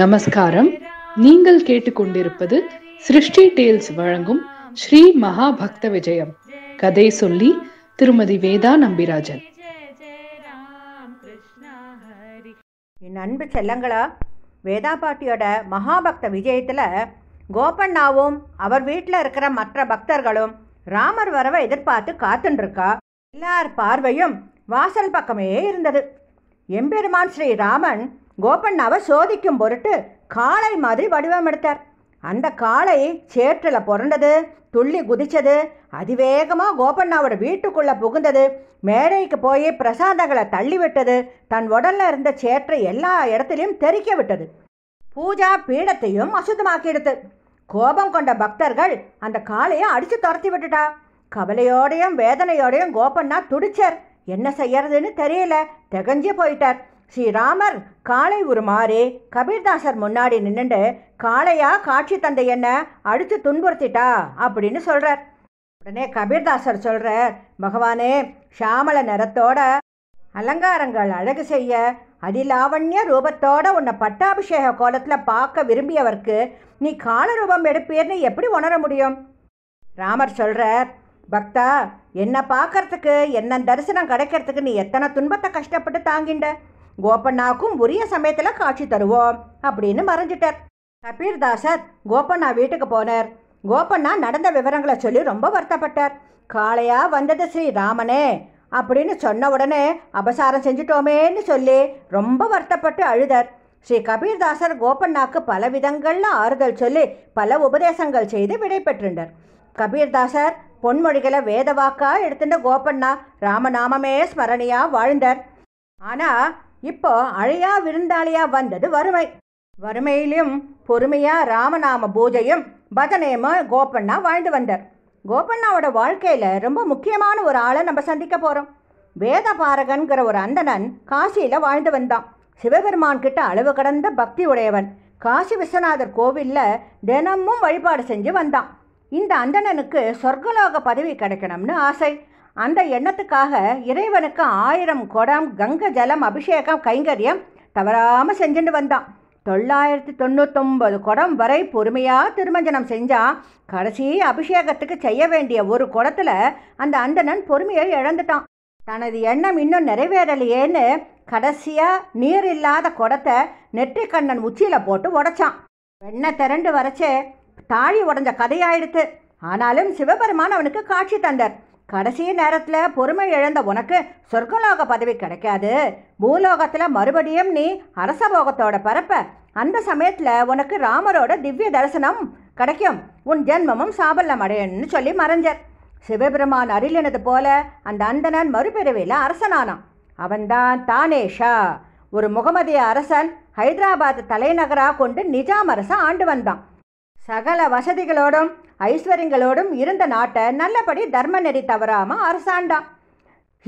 நமஸ்காரம் நீங்கள் கேட்டுக்கொண்டிருப்பது சிருஷ்டி டேல்ஸ் வழங்கும் ஸ்ரீ மகா பக்த விஜயம் கதை சொல்லி திருமதி வேதா நம்பிராஜன் என் அன்பு செல்லங்களா வேதா பாட்டியோட மகாபக்த விஜயத்தில் கோபண்ணாவும் அவர் வீட்டில் இருக்கிற மற்ற பக்தர்களும் ராமர் வரவை எதிர்பார்த்து காத்துருக்கா எல்லார் பார்வையும் வாசல் பக்கமே இருந்தது எம்பெருமான் ஸ்ரீராமன் கோபண்ணாவை சோதிக்கும் பொருட்டு காளை மாதிரி வடிவம் எடுத்தார் அந்த காளை சேற்றில் புரண்டது துள்ளி குதிச்சது அதிவேகமாக கோபண்ணாவோட வீட்டுக்குள்ளே புகுந்தது மேடைக்கு போய் பிரசாதங்களை தள்ளிவிட்டது தன் உடலில் இருந்த சேற்றை எல்லா இடத்துலையும் தெறிக்க விட்டது பூஜா பீடத்தையும் அசுத்தமாக்கிடுது கோபம் கொண்ட பக்தர்கள் அந்த காளையை அடித்து துரத்தி விட்டுட்டா கவலையோடையும் வேதனையோடையும் கோபண்ணா துடிச்சார் என்ன செய்யறதுன்னு தெரியல திகஞ்சு போயிட்டார் ஸ்ரீராமர் காலை ஒரு மாறே கபீர்தாசர் முன்னாடி நின்றுண்டு காளையா காட்சி தந்தை என்ன அடித்து துன்புறுத்திட்டா அப்படின்னு சொல்கிறார் உடனே கபீர்தாசர் சொல்கிறார் பகவானே ஷாமல நிறத்தோட அலங்காரங்கள் அழகு செய்ய அதிலாவண்ய ரூபத்தோட உன்னை பட்டாபிஷேக கோலத்தில் பார்க்க விரும்பியவர்க்கு நீ கால ரூபம் எடுப்பீர்னு எப்படி உணர முடியும் ராமர் சொல்கிறார் பக்தா என்னை பார்க்கறதுக்கு என்ன தரிசனம் கிடைக்கிறதுக்கு நீ எத்தனை துன்பத்தை கஷ்டப்பட்டு தாங்கிண்ட கோபண்ணாக்கும் உரிய சமயத்தில் காட்சி தருவோம் அப்படின்னு மறைஞ்சிட்டார் கபீர்தாசர் கோபண்ணா வீட்டுக்கு போனார் கோபண்ணா நடந்த விவரங்களை சொல்லி ரொம்ப வருத்தப்பட்டார் காளையாக வந்தது ஸ்ரீராமனே அப்படின்னு சொன்ன உடனே அபசாரம் செஞ்சுட்டோமேன்னு சொல்லி ரொம்ப வருத்தப்பட்டு அழுதார் ஸ்ரீ கபீர்தாசர் கோபண்ணாக்கு பல விதங்களில் ஆறுதல் சொல்லி பல உபதேசங்கள் செய்து விடை பெற்றிருந்தார் கபீர்தாசர் பொன்மொழிகளை வேதவாக்கா எடுத்துட்டு கோபண்ணா ராமநாமமே ஸ்மரணியாக வாழ்ந்தார் ஆனால் இப்போ அழையா விருந்தாளியா வந்தது வறுமை வறுமையிலும் பொறுமையா ராமநாம பூஜையும் பஜனையுமோ கோபண்ணா வாழ்ந்து வந்தார் கோபண்ணாவோட வாழ்க்கையில் ரொம்ப முக்கியமான ஒரு ஆளை நம்ம சந்திக்க போகிறோம் வேத பாரகன்கிற ஒரு அந்தணன் காசியில் வாழ்ந்து வந்தான் சிவபெருமான் கிட்ட அளவு கடந்த பக்தி உடையவன் காசி விஸ்வநாதர் கோவிலில் தினமும் வழிபாடு செஞ்சு வந்தான் இந்த அந்தணனுக்கு சொர்க்கலோக பதவி கிடைக்கணும்னு ஆசை அந்த எண்ணத்துக்காக இறைவனுக்கு ஆயிரம் குடம் கங்க ஜலம் அபிஷேகம் கைங்கரியம் தவறாமல் செஞ்சுட்டு வந்தான் தொள்ளாயிரத்தி தொண்ணூத்தொம்பது குடம் வரை பொறுமையாக திருமஞ்சனம் செஞ்சால் கடைசி அபிஷேகத்துக்கு செய்ய வேண்டிய ஒரு குடத்தில் அந்த அந்தணன் பொறுமையை இழந்துட்டான் தனது எண்ணம் இன்னும் நிறைவேறலையேன்னு கடைசியாக நீர் இல்லாத குடத்தை நெற்றிக்கண்ணன் உச்சியில் போட்டு உடைச்சான் வெண்ணை திரண்டு வரைச்சே தாழி உடஞ்ச கதையாயிடுத்து ஆனாலும் சிவபெருமான் அவனுக்கு காட்சி தந்தார் கடைசி நேரத்தில் பொறுமை இழந்த உனக்கு சொர்க்கலோக பதவி கிடைக்காது பூலோகத்தில் மறுபடியும் நீ அரசபோகத்தோட பரப்ப அந்த சமயத்தில் உனக்கு ராமரோட திவ்ய தரிசனம் கிடைக்கும் உன் ஜென்மமும் சாபல்லம் அடையன்னு சொல்லி மறைஞ்சர் சிவபெருமான் அருளினது போல அந்த அந்தணன் மறுபிறவியில் அரசனானான் அவன்தான் தானேஷா ஒரு முகமதிய அரசன் ஹைதராபாத் தலைநகராக கொண்டு நிஜாம் அரசன் ஆண்டு வந்தான் சகல வசதிகளோடும் ஐஸ்வர்யங்களோடும் இருந்த நாட்டை நல்லபடி தர்ம நெறி தவறாமல் அரசாண்டான்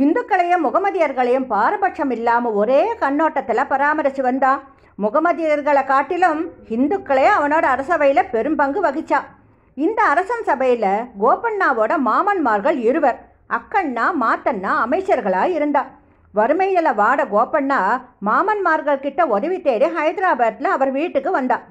இந்துக்களையும் முகமதியர்களையும் பாரபட்சம் இல்லாமல் ஒரே கண்ணோட்டத்தில் பராமரித்து வந்தான் முகமதியர்களை காட்டிலும் இந்துக்களே அவனோட அரசவையில் பெரும்பங்கு வகிச்சா இந்த அரசன் சபையில் கோபண்ணாவோட மாமன்மார்கள் இருவர் அக்கண்ணா மாத்தண்ணா அமைச்சர்களாக இருந்தா வறுமையில் வாட கோபண்ணா மாமன்மார்கள் கிட்ட உதவி தேடி ஹைதராபாத்தில் அவர் வீட்டுக்கு வந்தாள்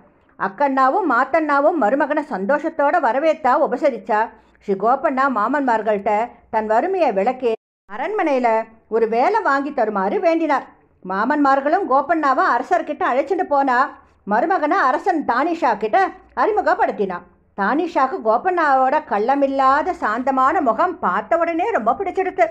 அக்கண்ணாவும் மாத்தண்ணாவும் மருமகனை சந்தோஷத்தோட வரவேற்றா உபசரிச்சா ஸ்ரீ கோபண்ணா மாமன்மார்கள்ட்ட தன் வறுமையை விளக்கி அரண்மனையில் ஒரு வேலை வாங்கி தருமாறு வேண்டினார் மாமன்மார்களும் கோப்பண்ணாவை அரசர்கிட்ட அழைச்சிட்டு போனா மருமகனை அரசன் தானிஷா கிட்ட அறிமுகப்படுத்தினான் தானிஷாக்கு கோபண்ணாவோட கள்ளமில்லாத சாந்தமான முகம் பார்த்த உடனே ரொம்ப பிடிச்சிடுது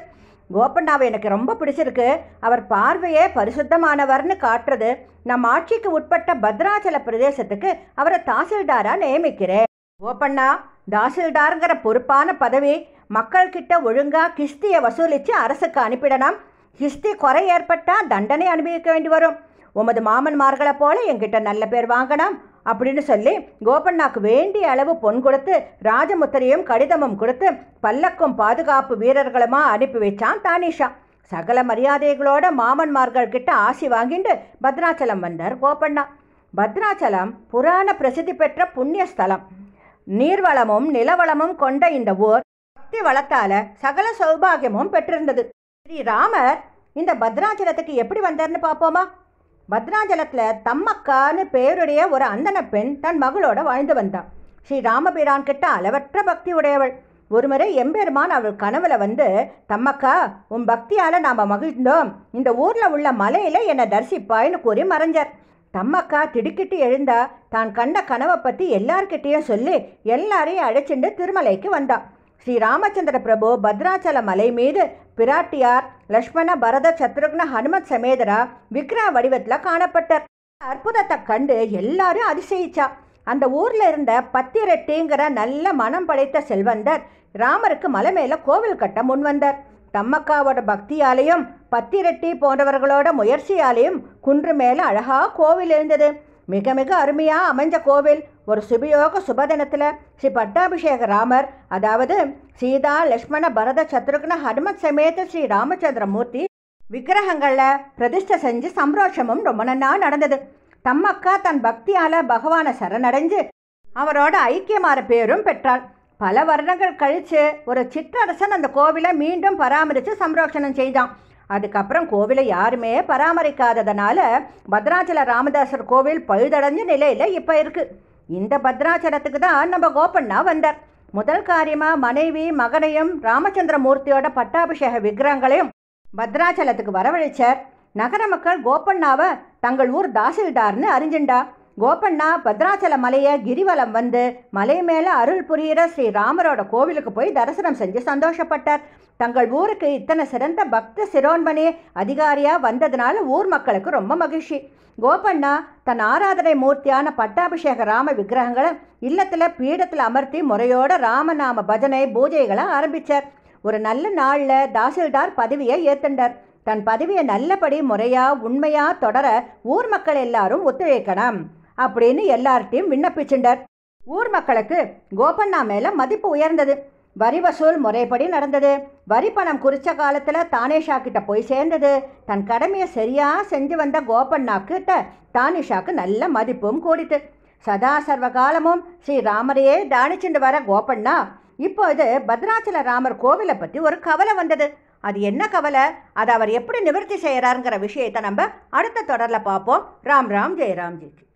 கோபண்ணாவை எனக்கு ரொம்ப பிடிச்சிருக்கு அவர் பார்வையே பரிசுத்தமானவர்னு காட்டுறது நம் ஆட்சிக்கு உட்பட்ட பத்ராச்சல பிரதேசத்துக்கு அவரை தாசில்தாரா நியமிக்கிறேன் கோபண்ணா தாசில்தாருங்கிற பொறுப்பான பதவி மக்கள்கிட்ட ஒழுங்கா கிஸ்தியை வசூலித்து அரசுக்கு அனுப்பிடணும் கிஸ்தி குறை ஏற்பட்டால் தண்டனை அனுபவிக்க வேண்டி வரும் உமது மாமன்மார்களை போல எங்கிட்ட நல்ல பேர் வாங்கணும் அப்படின்னு சொல்லி கோபண்ணாக்கு வேண்டிய அளவு பொன் கொடுத்து ராஜமுத்திரையும் கடிதமும் கொடுத்து பல்லக்கும் பாதுகாப்பு வீரர்களுமா அனுப்பி வச்சான் தானிஷா சகல மரியாதைகளோட மாமன்மார்கள் கிட்ட ஆசி வாங்கிட்டு பத்ராச்சலம் வந்தார் கோபண்ணா பத்ராச்சலம் புராண பிரசித்தி பெற்ற புண்ணிய ஸ்தலம் நீர்வளமும் நிலவளமும் கொண்ட இந்த ஊர் பக்தி வளத்தால சகல சௌபாகியமும் பெற்றிருந்தது ஸ்ரீராமர் இந்த பத்ராச்சலத்துக்கு எப்படி வந்தார்னு பார்ப்போமா பத்ராஞ்சலத்தில் தம்மக்கான்னு பேருடைய ஒரு அந்தன பெண் தன் மகளோட வாழ்ந்து வந்தான் ஸ்ரீ ராமபிரான் கிட்ட அளவற்ற பக்தி உடையவள் ஒருமுறை எம்பெருமான் அவள் கனவுல வந்து தம்மக்கா உன் பக்தியால் நாம் மகிழ்ந்தோம் இந்த ஊரில் உள்ள மலையில் என்னை தரிசிப்பாயின்னு கூறி மறைஞ்சார் தம்மக்கா திடுக்கிட்டு எழுந்தா தான் கண்ட கனவை பற்றி எல்லார்கிட்டேயும் சொல்லி எல்லாரையும் அழைச்சிட்டு திருமலைக்கு வந்தான் ஸ்ரீ ராமச்சந்திர பிரபு பத்ராச்சல மலை மீது பிராட்டியார் லக்ஷ்மண பரத சத்ருக்ன ஹனுமத் சமேதரா விக்ரா வடிவத்தில் காணப்பட்டார் அற்புதத்தை கண்டு எல்லாரும் அதிசயிச்சா அந்த ஊரில் இருந்த பத்திரட்டிங்கிற நல்ல மனம் படைத்த செல்வந்தர் ராமருக்கு மலை மேலே கோவில் கட்ட முன்வந்தார் தம்மக்காவோட பக்தியாலையும் பத்திரட்டி போன்றவர்களோட முயற்சியாலையும் குன்று மேலே அழகாக கோவில் இருந்தது மிக மிக அருமையாக அமைஞ்ச கோவில் ஒரு சுபயோக சுபதினத்தில் ஸ்ரீ பட்டாபிஷேக ராமர் அதாவது சீதா லக்ஷ்மண பரத சத்ருக்ன ஹனுமத் சமேத ஸ்ரீ ராமச்சந்திரமூர்த்தி விக்கிரகங்களில் பிரதிஷ்டை செஞ்சு சம்ரோஷமும் ரொம்ப நன்னா நடந்தது தம்மக்கா தன் பக்தியால் பகவானை சரணடைஞ்சு அவரோட ஐக்கியமான பேரும் பெற்றாள் பல வருடங்கள் கழித்து ஒரு சிற்றரசன் அந்த கோவிலை மீண்டும் பராமரித்து சம்ரோஷணம் செய்தான் அதுக்கப்புறம் கோவிலை யாருமே பராமரிக்காததுனால பத்ராச்சல ராமதாசர் கோவில் பழுதடைஞ்ச நிலையில் இப்போ இருக்குது இந்த பத்ராச்சலத்துக்கு தான் நம்ம கோப்பண்ணா வந்தார் முதல் காரியமாக மனைவி மகனையும் ராமச்சந்திரமூர்த்தியோட பட்டாபிஷேக விக்கிரகங்களையும் பத்ராச்சலத்துக்கு வரவழைச்சர் நகர மக்கள் கோப்பண்ணாவை தங்கள் ஊர் தாசில்தார்னு அறிஞ்சிண்டா கோபண்ணா பத்ராச்சல மலையை கிரிவலம் வந்து மலை மேலே அருள் புரிகிற ஸ்ரீ ராமரோட கோவிலுக்கு போய் தரிசனம் செஞ்சு சந்தோஷப்பட்டார் தங்கள் ஊருக்கு இத்தனை சிறந்த பக்த சிரோன்மணி அதிகாரியாக வந்ததுனால ஊர் மக்களுக்கு ரொம்ப மகிழ்ச்சி கோபண்ணா தன் ஆராதனை மூர்த்தியான பட்டாபிஷேக ராம விக்கிரகங்களை இல்லத்தில் பீடத்தில் அமர்த்தி முறையோட ராமநாம பஜனை பூஜைகளை ஆரம்பித்தார் ஒரு நல்ல நாளில் தாசில்தார் பதவியை ஏத்துண்டார் தன் பதவியை நல்லபடி முறையாக உண்மையாக தொடர ஊர் மக்கள் எல்லாரும் ஒத்துழைக்கணும் அப்படின்னு எல்லார்ட்டையும் விண்ணப்பிச்சுட்டார் ஊர் மக்களுக்கு கோபண்ணா மேலே மதிப்பு உயர்ந்தது வரி வசூல் முறைப்படி நடந்தது வரி பணம் குறித்த காலத்தில் தானேஷா கிட்ட போய் சேர்ந்தது தன் கடமையை சரியாக செஞ்சு வந்த கோபண்ணா கிட்ட தானிஷாக்கு நல்ல மதிப்பும் கூடிட்டு சதா சர்வ காலமும் ஸ்ரீராமரையே தானிச்சுண்டு வர கோபண்ணா இப்போ இது பத்ராச்சல ராமர் கோவிலை பற்றி ஒரு கவலை வந்தது அது என்ன கவலை அதை அவர் எப்படி நிவர்த்தி செய்கிறாருங்கிற விஷயத்தை நம்ம அடுத்த தொடரில் பார்ப்போம் ராம் ராம் ஜெய் ராம் ஜெய்ஜி